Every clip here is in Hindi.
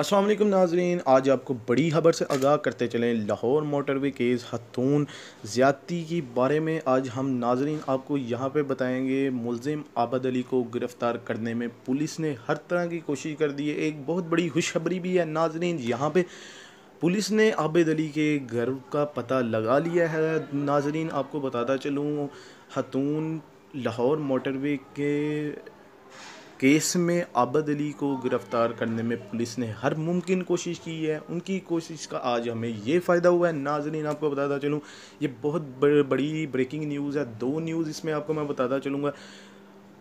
असलम नाजरीन आज आपको बड़ी खबर से आगाह करते चलें लाहौर मोटरवे केस हतून ज़्यादती के बारे में आज हम नाजरीन आपको यहाँ पे बताएंगे मुलजिम आबद अली को गिरफ़्तार करने में पुलिस ने हर तरह की कोशिश कर दी है एक बहुत बड़ी खुशखबरी भी है नाजरीन यहाँ पे पुलिस ने आबद अली के घर का पता लगा लिया है नाजरीन आपको बताता चलूँ हतून लाहौर मोटरवे के केस में आबद अली को गिरफ्तार करने में पुलिस ने हर मुमकिन कोशिश की है उनकी कोशिश का आज हमें ये फ़ायदा हुआ है नाजरीन आपको बताता चलूँ ये बहुत बड़ी ब्रेकिंग न्यूज़ है दो न्यूज़ इसमें आपको मैं बताता चलूँगा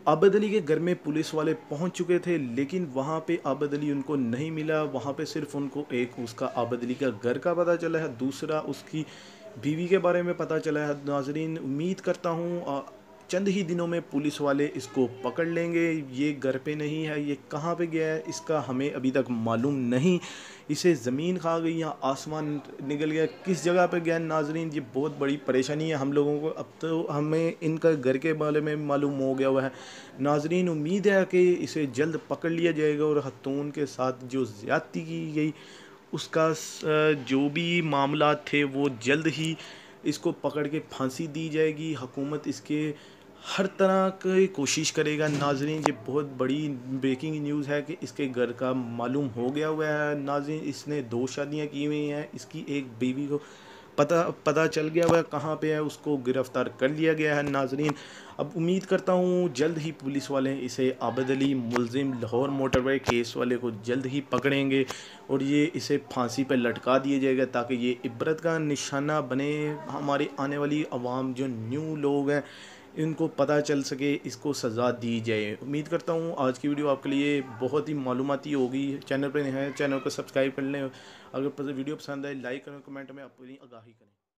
आबद अली के घर में पुलिस वाले पहुंच चुके थे लेकिन वहां पे आबद अली उनको नहीं मिला वहां पे सिर्फ उनको एक उसका आबद अली का घर का पता चला है दूसरा उसकी बीवी के बारे में पता चला है नाजरीन उम्मीद करता हूँ चंद ही दिनों में पुलिस वाले इसको पकड़ लेंगे ये घर पे नहीं है ये कहाँ पे गया है इसका हमें अभी तक मालूम नहीं इसे ज़मीन खा गई या आसमान निकल गया किस जगह पे गया नाजरीन ये बहुत बड़ी परेशानी है हम लोगों को अब तो हमें इनका घर के बारे में मालूम हो गया हुआ है नाजरीन उम्मीद है कि इसे जल्द पकड़ लिया जाएगा और खतून के साथ जो ज़्यादती की गई उसका जो भी मामला थे वो जल्द ही इसको पकड़ के फांसी दी जाएगी हुकूमत इसके हर तरह की कोशिश करेगा नाजरीन ये बहुत बड़ी ब्रेकिंग न्यूज़ है कि इसके घर का मालूम हो गया हुआ है नाजरीन इसने दो शादियां की हुई हैं इसकी एक बीवी को पता पता चल गया हुआ है कहाँ पे है उसको गिरफ़्तार कर लिया गया है नाजरीन अब उम्मीद करता हूँ जल्द ही पुलिस वाले इसे आबद अली मुलजिम लाहौर मोटरवे केस वाले को जल्द ही पकड़ेंगे और ये इसे फांसी पर लटका दिया जाएगा ताकि ये इबरत का निशाना बने हमारी आने वाली आवाम जो न्यू लोग हैं इनको पता चल सके इसको सज़ा दी जाए उम्मीद करता हूँ आज की वीडियो आपके लिए बहुत ही मालूमती होगी चैनल पर नए हैं चैनल को सब्सक्राइब कर लें अगर वीडियो पसंद आए लाइक करें कमेंट में अपनी आगाही करें